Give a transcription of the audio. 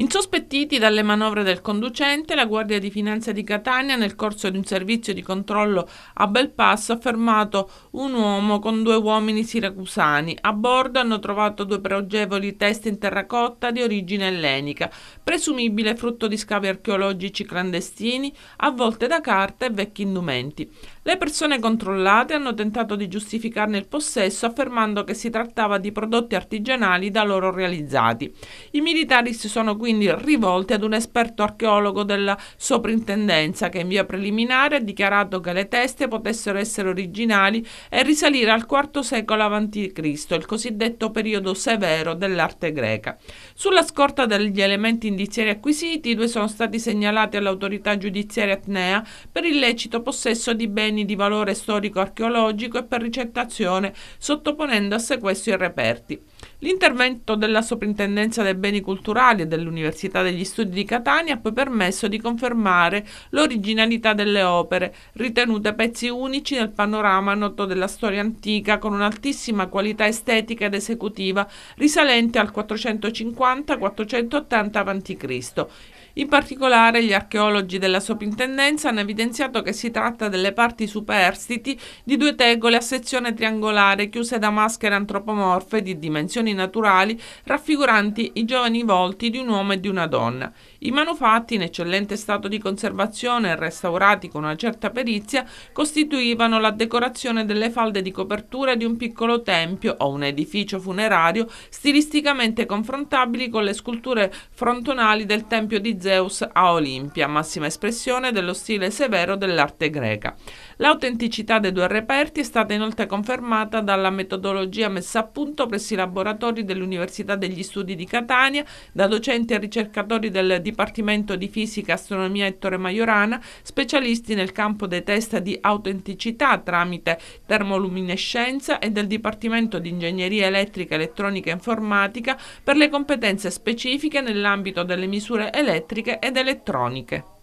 Insospettiti dalle manovre del conducente, la Guardia di Finanza di Catania, nel corso di un servizio di controllo a Belpasso, ha fermato un uomo con due uomini siracusani. A bordo hanno trovato due pregevoli teste in terracotta di origine ellenica, presumibile frutto di scavi archeologici clandestini, avvolte da carte e vecchi indumenti. Le persone controllate hanno tentato di giustificarne il possesso affermando che si trattava di prodotti artigianali da loro realizzati. I militari si sono quindi quindi rivolte ad un esperto archeologo della soprintendenza che in via preliminare ha dichiarato che le teste potessero essere originali e risalire al IV secolo a.C., il cosiddetto periodo severo dell'arte greca. Sulla scorta degli elementi indiziari acquisiti, i due sono stati segnalati all'autorità giudiziaria Atnea per illecito possesso di beni di valore storico-archeologico e per ricettazione, sottoponendo a sequestro i reperti. L'intervento della Soprintendenza dei Beni Culturali e dell'Università degli Studi di Catania ha poi permesso di confermare l'originalità delle opere, ritenute pezzi unici nel panorama noto della storia antica con un'altissima qualità estetica ed esecutiva risalente al 450-480 a.C. In particolare gli archeologi della Soprintendenza hanno evidenziato che si tratta delle parti superstiti di due tegole a sezione triangolare chiuse da maschere antropomorfe di dimensioni espressioni naturali raffiguranti i giovani volti di un uomo e di una donna. I manufatti, in eccellente stato di conservazione e restaurati con una certa perizia, costituivano la decorazione delle falde di copertura di un piccolo tempio o un edificio funerario stilisticamente confrontabili con le sculture frontonali del tempio di Zeus a Olimpia, massima espressione dello stile severo dell'arte greca. L'autenticità dei due reperti è stata inoltre confermata dalla metodologia messa a punto presso i laboratori ricercatori dell'Università degli Studi di Catania, da docenti e ricercatori del Dipartimento di Fisica, Astronomia Ettore Maiorana, specialisti nel campo dei test di autenticità tramite termoluminescenza e del Dipartimento di Ingegneria Elettrica, Elettronica e Informatica per le competenze specifiche nell'ambito delle misure elettriche ed elettroniche.